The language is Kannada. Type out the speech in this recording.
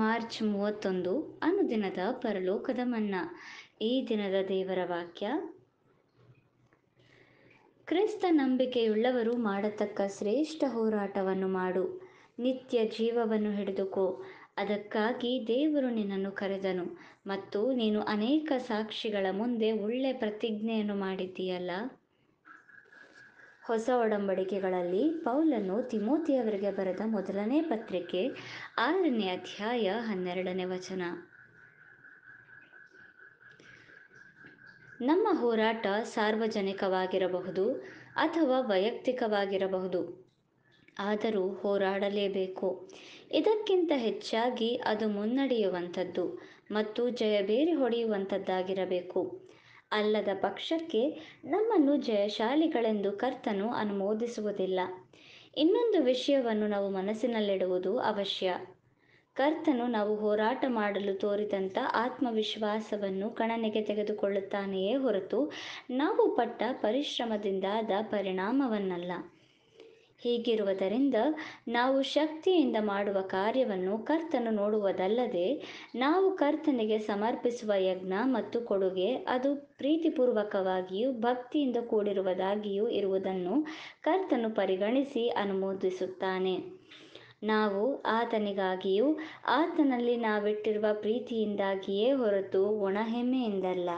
ಮಾರ್ಚ್ ಮೂವತ್ತೊಂದು ಅನುದಿನದ ಪರಲೋಕದ ಮನ್ನಾ ಈ ದಿನದ ದೇವರ ವಾಕ್ಯ ಕ್ರಿಸ್ತ ನಂಬಿಕೆಯುಳ್ಳವರು ಮಾಡತಕ್ಕ ಶ್ರೇಷ್ಠ ಹೋರಾಟವನ್ನು ಮಾಡು ನಿತ್ಯ ಜೀವವನ್ನು ಹಿಡಿದುಕೋ ಅದಕ್ಕಾಗಿ ದೇವರು ನಿನ್ನನ್ನು ಕರೆದನು ಮತ್ತು ನೀನು ಅನೇಕ ಸಾಕ್ಷಿಗಳ ಮುಂದೆ ಒಳ್ಳೆ ಪ್ರತಿಜ್ಞೆಯನ್ನು ಮಾಡಿದ್ದೀಯಲ್ಲ ಹೊಸ ಒಡಂಬಡಿಕೆಗಳಲ್ಲಿ ಪೌಲನು ತಿಮೋತಿಯವರಿಗೆ ಬರೆದ ಮೊದಲನೇ ಪತ್ರಿಕೆ ಆರನೇ ಅಧ್ಯಾಯ ಹನ್ನೆರಡನೇ ವಚನ ನಮ್ಮ ಹೋರಾಟ ಸಾರ್ವಜನಿಕವಾಗಿರಬಹುದು ಅಥವಾ ವೈಯಕ್ತಿಕವಾಗಿರಬಹುದು ಆದರೂ ಹೋರಾಡಲೇಬೇಕು ಇದಕ್ಕಿಂತ ಹೆಚ್ಚಾಗಿ ಅದು ಮುನ್ನಡೆಯುವಂಥದ್ದು ಮತ್ತು ಜಯಭೇರಿ ಹೊಡೆಯುವಂಥದ್ದಾಗಿರಬೇಕು ಅಲ್ಲದ ಪಕ್ಷಕ್ಕೆ ನಮ್ಮನ್ನು ಜಯಶಾಲಿಗಳೆಂದು ಕರ್ತನು ಅನುಮೋದಿಸುವುದಿಲ್ಲ ಇನ್ನೊಂದು ವಿಷಯವನ್ನು ನಾವು ಮನಸ್ಸಿನಲ್ಲಿಡುವುದು ಅವಶ್ಯ ಕರ್ತನು ನಾವು ಹೋರಾಟ ಮಾಡಲು ತೋರಿದಂಥ ಆತ್ಮವಿಶ್ವಾಸವನ್ನು ಕಣನೆಗೆ ತೆಗೆದುಕೊಳ್ಳುತ್ತಾನೆಯೇ ಹೊರತು ನಾವು ಪಟ್ಟ ಪರಿಶ್ರಮದಿಂದಾದ ಪರಿಣಾಮವನ್ನಲ್ಲ ಹೀಗಿರುವುದರಿಂದ ನಾವು ಶಕ್ತಿಯಿಂದ ಮಾಡುವ ಕಾರ್ಯವನ್ನು ಕರ್ತನು ನೋಡುವುದಲ್ಲದೆ ನಾವು ಕರ್ತನಿಗೆ ಸಮರ್ಪಿಸುವ ಯಜ್ಞ ಮತ್ತು ಕೊಡುಗೆ ಅದು ಪ್ರೀತಿಪೂರ್ವಕವಾಗಿಯೂ ಭಕ್ತಿಯಿಂದ ಕೂಡಿರುವುದಾಗಿಯೂ ಇರುವುದನ್ನು ಕರ್ತನು ಪರಿಗಣಿಸಿ ಅನುಮೋದಿಸುತ್ತಾನೆ ನಾವು ಆತನಿಗಾಗಿಯೂ ಆತನಲ್ಲಿ ನಾವಿಟ್ಟಿರುವ ಪ್ರೀತಿಯಿಂದಾಗಿಯೇ ಹೊರತು ಒಣಹೆಮ್ಮೆಯಿಂದಲ್ಲ